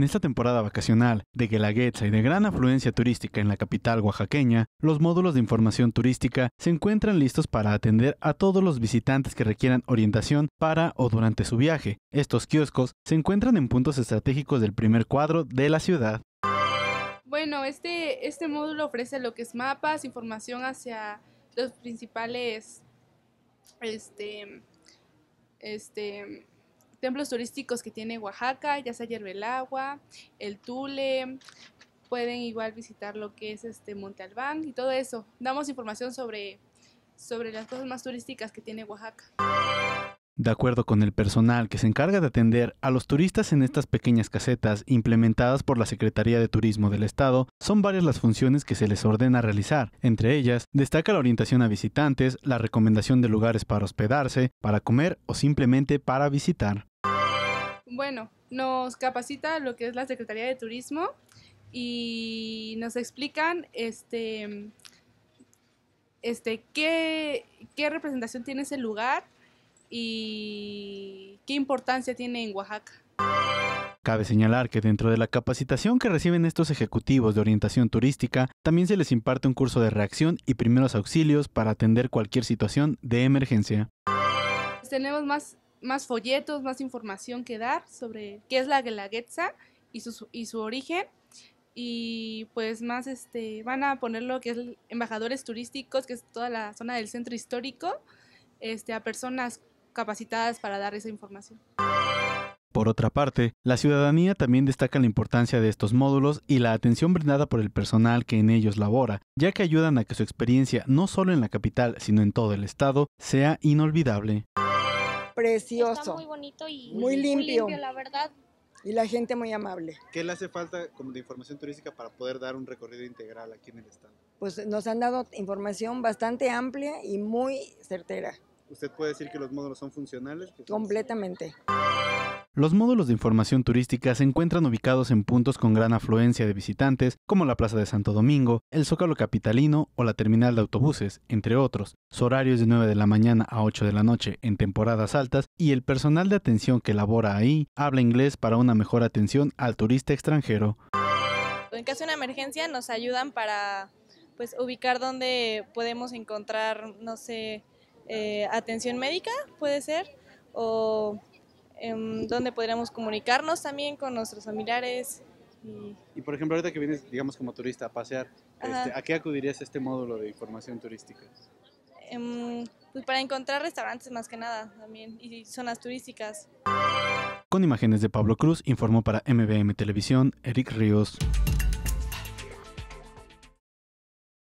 En esta temporada vacacional de Guelaguetza y de gran afluencia turística en la capital oaxaqueña, los módulos de información turística se encuentran listos para atender a todos los visitantes que requieran orientación para o durante su viaje. Estos kioscos se encuentran en puntos estratégicos del primer cuadro de la ciudad. Bueno, este, este módulo ofrece lo que es mapas, información hacia los principales este, este, templos turísticos que tiene Oaxaca, ya sea agua el Tule, pueden igual visitar lo que es este Monte Albán y todo eso. Damos información sobre, sobre las cosas más turísticas que tiene Oaxaca. De acuerdo con el personal que se encarga de atender a los turistas en estas pequeñas casetas implementadas por la Secretaría de Turismo del Estado, son varias las funciones que se les ordena realizar. Entre ellas, destaca la orientación a visitantes, la recomendación de lugares para hospedarse, para comer o simplemente para visitar. Bueno, nos capacita lo que es la Secretaría de Turismo y nos explican este, este, qué, qué representación tiene ese lugar y qué importancia tiene en Oaxaca. Cabe señalar que dentro de la capacitación que reciben estos ejecutivos de orientación turística, también se les imparte un curso de reacción y primeros auxilios para atender cualquier situación de emergencia. Tenemos más más folletos, más información que dar sobre qué es la guelaguetza y su, y su origen. Y pues más este van a poner lo que es embajadores turísticos, que es toda la zona del centro histórico, este, a personas capacitadas para dar esa información. Por otra parte, la ciudadanía también destaca la importancia de estos módulos y la atención brindada por el personal que en ellos labora, ya que ayudan a que su experiencia no solo en la capital, sino en todo el estado, sea inolvidable. Precioso. Está muy bonito y muy limpio. la verdad. Y la gente muy amable. ¿Qué le hace falta como de información turística para poder dar un recorrido integral aquí en el estado? Pues nos han dado información bastante amplia y muy certera. ¿Usted puede decir que los módulos son funcionales? Pues, Completamente. Los módulos de información turística se encuentran ubicados en puntos con gran afluencia de visitantes, como la Plaza de Santo Domingo, el Zócalo Capitalino o la Terminal de Autobuses, entre otros. Su horario de 9 de la mañana a 8 de la noche en temporadas altas y el personal de atención que labora ahí habla inglés para una mejor atención al turista extranjero. En caso de una emergencia nos ayudan para pues ubicar dónde podemos encontrar, no sé, eh, atención médica, puede ser, o Em, donde podríamos comunicarnos también con nuestros familiares. Y... por ejemplo, ahorita que vienes, digamos, como turista a pasear, este, ¿a qué acudirías a este módulo de información turística? Em, pues, para encontrar restaurantes más que nada también y zonas turísticas. Con imágenes de Pablo Cruz, informó para MBM Televisión, Eric Ríos.